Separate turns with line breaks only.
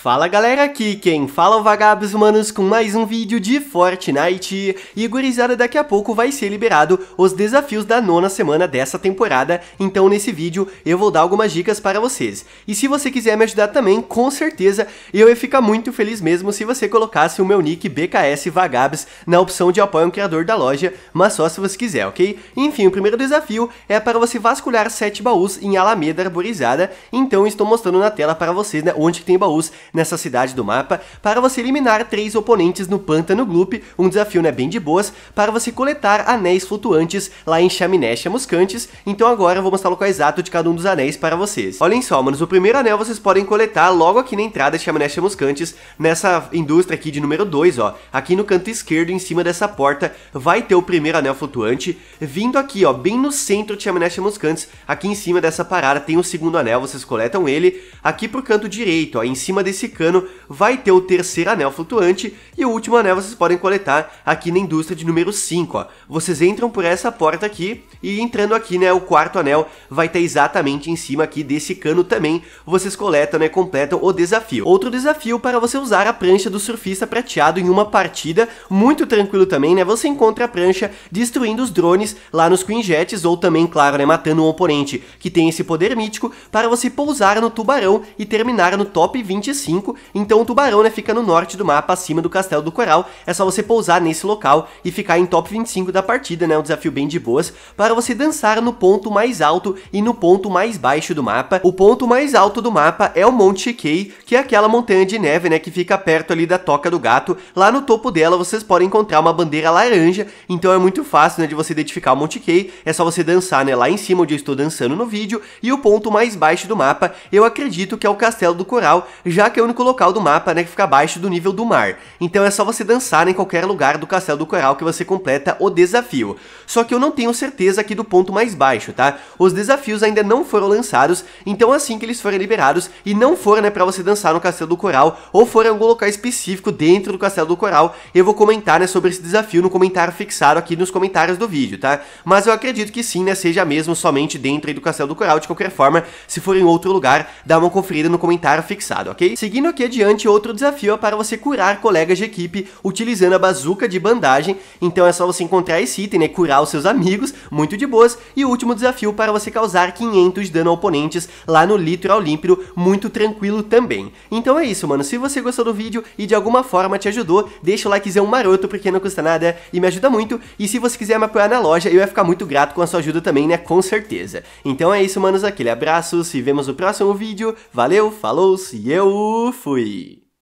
Fala galera, aqui quem fala é o Vagabos Humanos com mais um vídeo de Fortnite e gurizada daqui a pouco vai ser liberado os desafios da nona semana dessa temporada, então nesse vídeo eu vou dar algumas dicas para vocês. E se você quiser me ajudar também, com certeza eu ia ficar muito feliz mesmo se você colocasse o meu nick BKS Vagabos na opção de apoio ao criador da loja, mas só se você quiser, ok? Enfim, o primeiro desafio é para você vasculhar 7 baús em Alameda Arborizada, então estou mostrando na tela para vocês né, onde tem baús nessa cidade do mapa para você eliminar três oponentes no Pântano Gloop, um desafio né, bem de boas, para você coletar anéis flutuantes lá em Chaminé Chamuscantes, então agora eu vou mostrar o local exato de cada um dos anéis para vocês. Olhem só, manos, o primeiro anel vocês podem coletar logo aqui na entrada de Chaminé Chamuscantes, nessa indústria aqui de número 2, ó, aqui no canto esquerdo em cima dessa porta, vai ter o primeiro anel flutuante, vindo aqui, ó, bem no centro de Chaminé Chamuscantes, aqui em cima dessa parada tem o segundo anel, vocês coletam ele, aqui pro canto direito, ó, em cima desse esse cano vai ter o terceiro anel flutuante e o último anel vocês podem coletar aqui na indústria de número 5, Vocês entram por essa porta aqui e entrando aqui, né, o quarto anel vai estar exatamente em cima aqui desse cano também. Vocês coletam, né, completam o desafio. Outro desafio para você usar a prancha do surfista prateado em uma partida, muito tranquilo também, né? Você encontra a prancha destruindo os drones lá nos Queen Jets ou também, claro, né, matando um oponente que tem esse poder mítico para você pousar no tubarão e terminar no top 25 5, então o Tubarão né, fica no norte do mapa, acima do Castelo do Coral. É só você pousar nesse local e ficar em top 25 da partida, né? Um desafio bem de boas, para você dançar no ponto mais alto e no ponto mais baixo do mapa. O ponto mais alto do mapa é o Monte Shikei, que é aquela montanha de neve, né, que fica perto ali da Toca do Gato. Lá no topo dela vocês podem encontrar uma bandeira laranja, então é muito fácil, né, de você identificar o Monte Shikei. É só você dançar, né, lá em cima onde eu estou dançando no vídeo. E o ponto mais baixo do mapa, eu acredito que é o Castelo do Coral, já que que é o único local do mapa né, que fica abaixo do nível do mar. Então é só você dançar em qualquer lugar do Castelo do Coral que você completa o desafio. Só que eu não tenho certeza aqui do ponto mais baixo, tá? Os desafios ainda não foram lançados, então assim que eles forem liberados e não for né, pra você dançar no Castelo do Coral ou for em algum local específico dentro do Castelo do Coral, eu vou comentar né, sobre esse desafio no comentário fixado aqui nos comentários do vídeo, tá? Mas eu acredito que sim, né, seja mesmo somente dentro do Castelo do Coral, de qualquer forma, se for em outro lugar, dá uma conferida no comentário fixado, ok? Se Seguindo aqui adiante, outro desafio é para você curar colegas de equipe utilizando a bazuca de bandagem. Então é só você encontrar esse item, né? Curar os seus amigos, muito de boas. E o último desafio para você causar 500 dano a oponentes lá no litoral límpido, muito tranquilo também. Então é isso, mano. Se você gostou do vídeo e de alguma forma te ajudou, deixa o likezão maroto porque não custa nada e me ajuda muito. E se você quiser me apoiar na loja, eu ia ficar muito grato com a sua ajuda também, né? Com certeza. Então é isso, manos. Aquele abraço, se vemos no próximo vídeo. Valeu, falou, se eu... Fui!